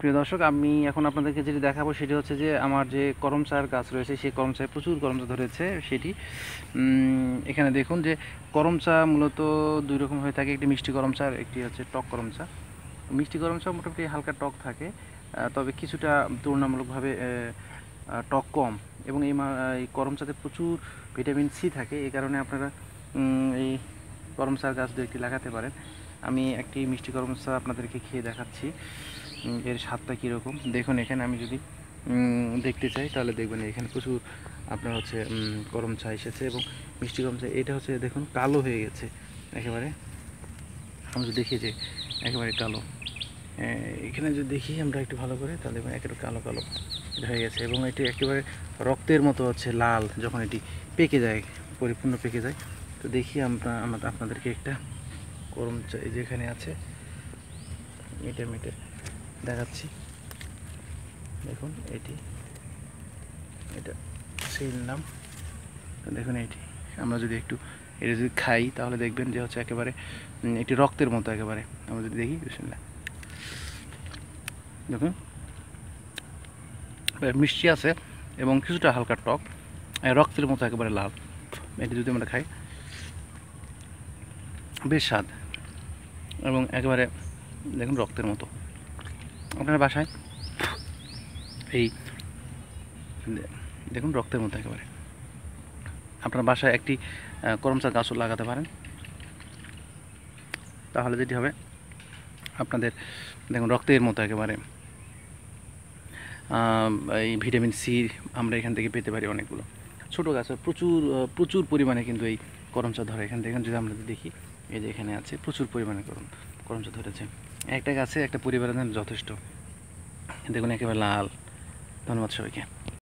প্রিয় দর্শক আমি এখন আপনাদেরকে যেটি দেখাবো সেটি হচ্ছে যে আমার যে করমচার গাছ রয়েছে সেই করমচায় প্রচুর করমচা ধরেছে সেটি এখানে দেখুন যে করমচা মূলত দুই রকম হয়ে থাকে একটি মিষ্টি করমচা আর একটি হচ্ছে টক করমচা মিষ্টি করমচা মোটামুটি হালকা টক থাকে তবে কিছুটা তুলনামূলকভাবে টক কম এবং এই করমচাতে প্রচুর ভিটামিন সি থাকে এই কারণে আপনারা এই করমচার গাছ দু একটি লাগাতে পারেন আমি একটি মিষ্টি করমচা আপনাদেরকে খেয়ে দেখাচ্ছি এর স্বাদটা কীরকম দেখুন এখানে আমি যদি দেখতে চাই তাহলে দেখবেন এখানে প্রচুর আপনার হচ্ছে গরম চা এসেছে এবং মিষ্টি গরম চা এটা হচ্ছে দেখুন কালো হয়ে গেছে একেবারে আমরা যদি দেখি যে একেবারে কালো এখানে যদি দেখি আমরা একটু ভালো করে তাহলে একেবারে কালো কালো হয়ে গেছে এবং এটি একেবারে রক্তের মতো হচ্ছে লাল যখন এটি পেকে যায় পরিপূর্ণ পেকে যায় তো দেখি আমরা আমাদের আপনাদেরকে একটা গরম চা যেখানে আছে মিটে মিটে দেখাচ্ছি দেখুন এটি এটা সেল নাম দেখুন এটি আমরা যদি একটু এটা যদি খাই তাহলে দেখবেন যে হচ্ছে একেবারে এটি রক্তের মতো একেবারে আমরা যদি দেখি বিসমুল্লাহ দেখুন মিষ্টি আছে এবং কিছুটা হালকা টক রক্তের মতো একেবারে লাল এটি যদি আমরা খাই বেশ স্বাদ এবং একেবারে দেখুন রক্তের মতো আপনার বাসায় এই দেখুন রক্তের মধ্যে একেবারে আপনার বাসায় একটি করমচা গাছও লাগাতে পারেন তাহলে যেটি হবে আপনাদের দেখুন রক্তের মতো একেবারে এই ভিটামিন সি আমরা এখান থেকে পেতে পারি অনেকগুলো ছোটো গাছ প্রচুর প্রচুর পরিমাণে কিন্তু এই করমচা ধরে এখান থেকে যদি আমরা দেখি এই যে এখানে আছে প্রচুর পরিমাণে করম করঞ্চ ধরেছে একটা গাছে একটা পরিবারের জন্য যথেষ্ট দেখুন একেবারে লাল ধন্যবাদ সবাইকে